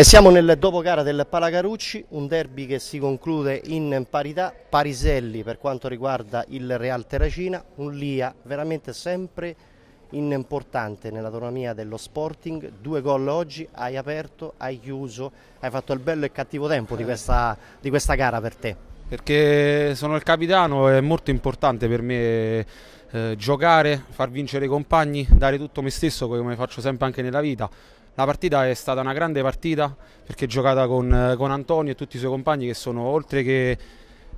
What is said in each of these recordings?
E siamo nel dopogara del Palacarucci, un derby che si conclude in parità, Pariselli per quanto riguarda il Real Terracina, un Lia veramente sempre importante nell'autonomia dello Sporting, due gol oggi, hai aperto, hai chiuso, hai fatto il bello e il cattivo tempo di eh. questa, di questa gara per te. Perché sono il capitano, è molto importante per me eh, giocare, far vincere i compagni, dare tutto me stesso come faccio sempre anche nella vita la partita è stata una grande partita perché giocata con, eh, con Antonio e tutti i suoi compagni che sono oltre che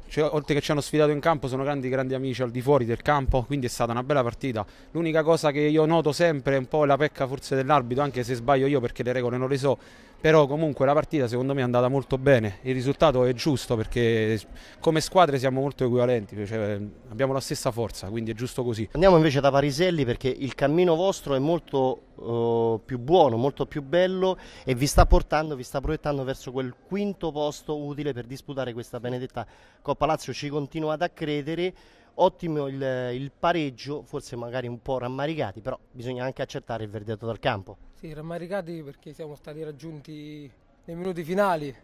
cioè, oltre che ci hanno sfidato in campo, sono grandi, grandi amici al di fuori del campo, quindi è stata una bella partita. L'unica cosa che io noto sempre è un po' la pecca forse dell'arbitro, anche se sbaglio io perché le regole non le so, però comunque la partita secondo me è andata molto bene, il risultato è giusto perché come squadre siamo molto equivalenti, cioè, cioè abbiamo la stessa forza, quindi è giusto così. Andiamo invece da Pariselli perché il cammino vostro è molto eh, più buono, molto più bello e vi sta portando, vi sta proiettando verso quel quinto posto utile per disputare questa benedetta Coppa Lazio. Ci continuate a credere. Ottimo il, il pareggio, forse magari un po' rammaricati, però bisogna anche accettare il verdetto dal campo. Sì, rammaricati perché siamo stati raggiunti nei minuti finali.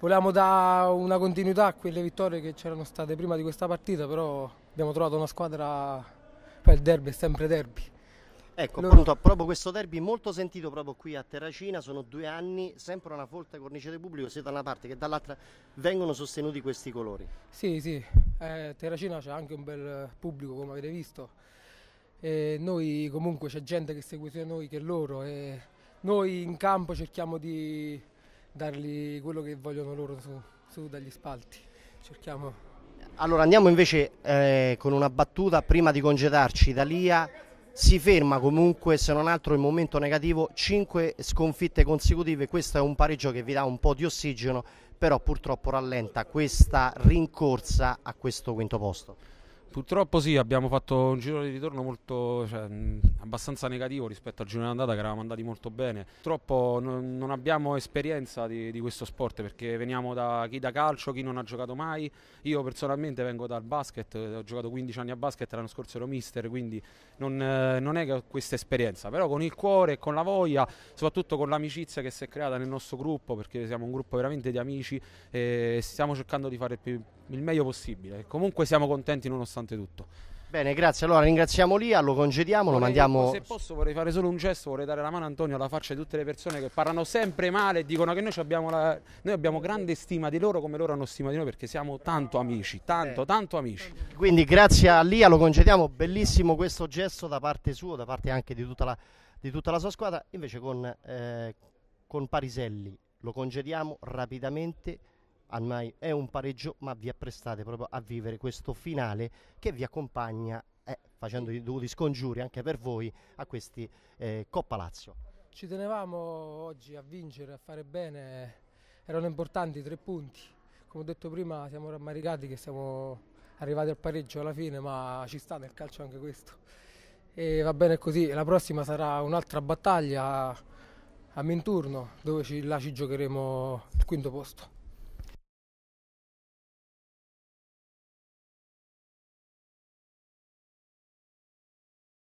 Volevamo dare una continuità a quelle vittorie che c'erano state prima di questa partita, però abbiamo trovato una squadra, poi il derby è sempre derby, Ecco, loro... appunto, proprio questo derby molto sentito proprio qui a Terracina, sono due anni, sempre una folta cornice del pubblico, sia da una parte che dall'altra vengono sostenuti questi colori. Sì, sì, eh, Terracina c'è anche un bel pubblico come avete visto, e noi comunque c'è gente che segue sia noi che loro e noi in campo cerchiamo di dargli quello che vogliono loro su, su dagli spalti, cerchiamo... Allora andiamo invece eh, con una battuta prima di congedarci da Lia si ferma comunque se non altro il momento negativo 5 sconfitte consecutive questo è un pareggio che vi dà un po' di ossigeno però purtroppo rallenta questa rincorsa a questo quinto posto Purtroppo sì, abbiamo fatto un giro di ritorno molto, cioè, abbastanza negativo rispetto al giro di andata che eravamo andati molto bene. Purtroppo non, non abbiamo esperienza di, di, questo sport perché veniamo da chi da calcio, chi non ha giocato mai. Io personalmente vengo dal basket, ho giocato 15 anni a basket, l'anno scorso ero mister, quindi non, eh, non è che ho questa esperienza. Però con il cuore e con la voglia, soprattutto con l'amicizia che si è creata nel nostro gruppo, perché siamo un gruppo veramente di amici e eh, stiamo cercando di fare il più il meglio possibile. Comunque siamo contenti nonostante tutto. Bene, grazie. Allora ringraziamo Lia, lo congediamo, lo mandiamo. Se posso, vorrei fare solo un gesto, vorrei dare la mano a Antonio alla faccia di tutte le persone che parlano sempre male e dicono che noi abbiamo, la... noi abbiamo, grande stima di loro come loro hanno stima di noi perché siamo tanto amici, tanto, eh. tanto amici. Quindi grazie a Lia, lo congediamo. Bellissimo questo gesto da parte sua, da parte anche di tutta la, di tutta la sua squadra. Invece con, eh, con Pariselli lo congediamo rapidamente ormai è un pareggio, ma vi apprestate proprio a vivere questo finale che vi accompagna, eh, facendo i dovuti scongiuri anche per voi, a questi eh, Coppa Lazio. Ci tenevamo oggi a vincere, a fare bene, erano importanti i tre punti. Come ho detto prima, siamo rammaricati che siamo arrivati al pareggio alla fine, ma ci sta nel calcio anche questo. E va bene così, la prossima sarà un'altra battaglia a Minturno, dove ci, là ci giocheremo il quinto posto.